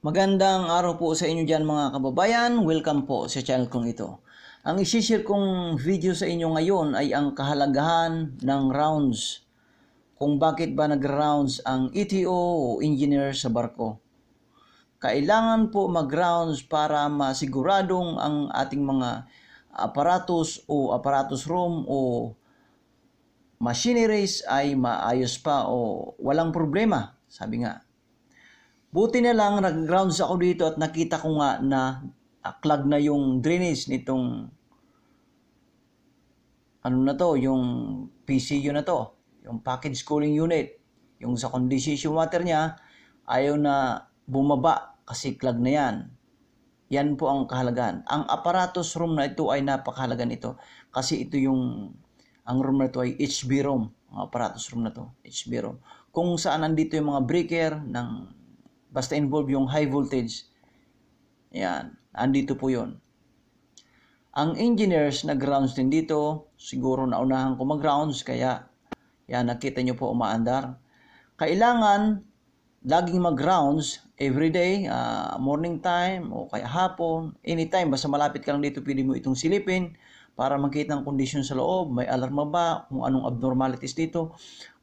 Magandang araw po sa inyo dyan mga kababayan. Welcome po sa channel kong ito. Ang isishare kong video sa inyo ngayon ay ang kahalagahan ng rounds. Kung bakit ba nag-rounds ang ETO o engineer sa barko. Kailangan po mag-rounds para masiguradong ang ating mga aparatos o aparatos room o machineries ay maayos pa o walang problema. Sabi nga, Buti na lang nag-grounds ako dito at nakita ko nga na aklag na yung drainage nitong ano na to, yung PCU na to, yung package cooling unit, yung sa condensation water niya, ayaw na bumaba kasi clag na yan. Yan po ang kahalagan. Ang apparatus room na ito ay napakahalaga nito kasi ito yung ang room na ito ay HB room, ang apparatus room na to, HB room. Kung saan nandito yung mga breaker ng Basta involve yung high voltage. Yan. Andito po yon. Ang engineers na grounds din dito, siguro naunahan ko mag-grounds, kaya yan, nakita nyo po umaandar. Kailangan laging mag-grounds everyday, uh, ah, morning time o kaya hapon, anytime, basta malapit ka lang dito, pwede mo itong silipin para makita ang kondisyon sa loob, may alarma ba, kung anong abnormalities dito.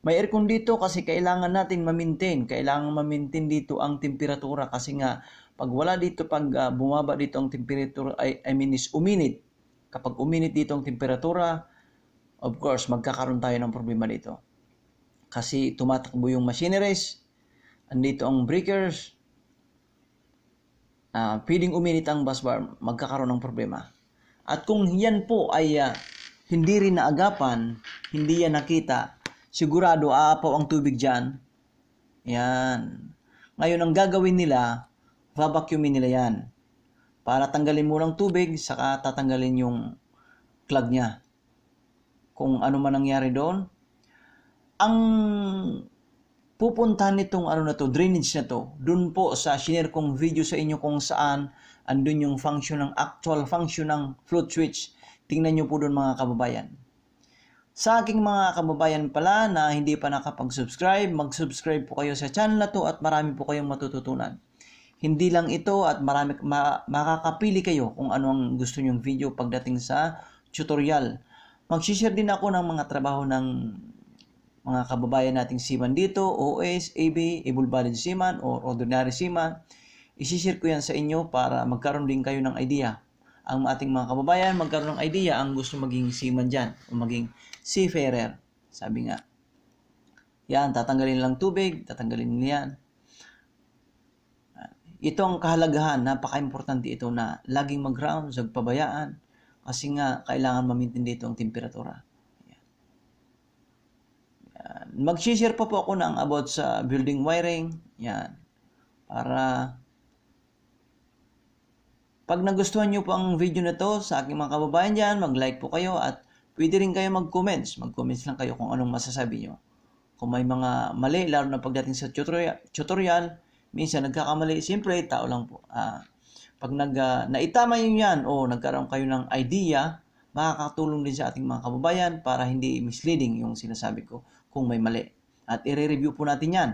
May aircon dito kasi kailangan natin ma-maintain, kailangan ma-maintain dito ang temperatura kasi nga pag wala dito, pag uh, bumaba dito ang temperature, ay, I mean is uminit. Kapag uminit dito ang temperatura, of course, magkakaroon tayo ng problema dito. Kasi tumatakbo yung machineries, andito ang breakers, uh, pwedeng uminit ang bus bar, magkakaroon ng problema. At kung yan po ay uh, hindi rin naagapan, hindi yan nakita, sigurado aapaw ang tubig dyan. Yan. Ngayon, ang gagawin nila, vacuumin nila yan. Para tanggalin mo ng tubig, saka tatanggalin yung plug niya. Kung ano man nangyari doon. Ang pupuntahan nitong ano na to, drainage na to, dun po sa shinare kong video sa inyo kung saan andun yung function ng actual function ng float switch. Tingnan nyo po dun mga kababayan. Sa aking mga kababayan pala na hindi pa nakapag-subscribe, mag-subscribe po kayo sa channel na to at marami po kayong matututunan. Hindi lang ito at marami, ma, makakapili kayo kung ano ang gusto nyong video pagdating sa tutorial. Mag-share din ako ng mga trabaho ng mga kababayan nating seaman dito, OS, AB, able bodied seaman or ordinary seaman, isishare ko yan sa inyo para magkaroon din kayo ng idea. Ang ating mga kababayan magkaroon ng idea ang gusto maging seaman dyan o maging seafarer. Sabi nga. Yan, tatanggalin lang tubig, tatanggalin niyan. Ito ang kahalagahan, napaka-importante ito na laging mag-ground, huwag pabayaan, kasi nga kailangan mamintindi ito ang temperatura. Mag-share pa po ako ng about sa building wiring. Yan. Para pag nagustuhan nyo po ang video na to sa aking mga kababayan dyan, mag-like po kayo at pwede rin kayo mag-comments. Mag-comments lang kayo kung anong masasabi nyo. Kung may mga mali, lalo na pagdating sa tutorial, tutorial minsan nagkakamali, siyempre tao lang po. Ah, pag nag, uh, naitama nyo yan o nagkaroon kayo ng idea, makakatulong din sa ating mga kababayan para hindi misleading yung sinasabi ko kung may mali. At i-review po natin yan.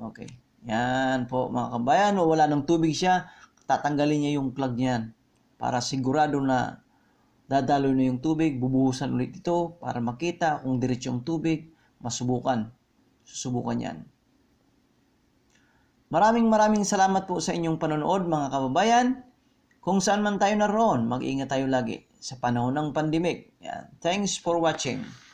Okay. Yan po mga kabayan. wala ng tubig siya, tatanggalin niya yung plug niyan para sigurado na dadaloy na yung tubig, bubuhusan ulit ito para makita kung diretso yung tubig, masubukan. Susubukan yan. Maraming maraming salamat po sa inyong panonood mga kababayan. Kung saan man tayo naroon, mag-ingat tayo lagi sa panahon ng pandemic. Yan. Thanks for watching.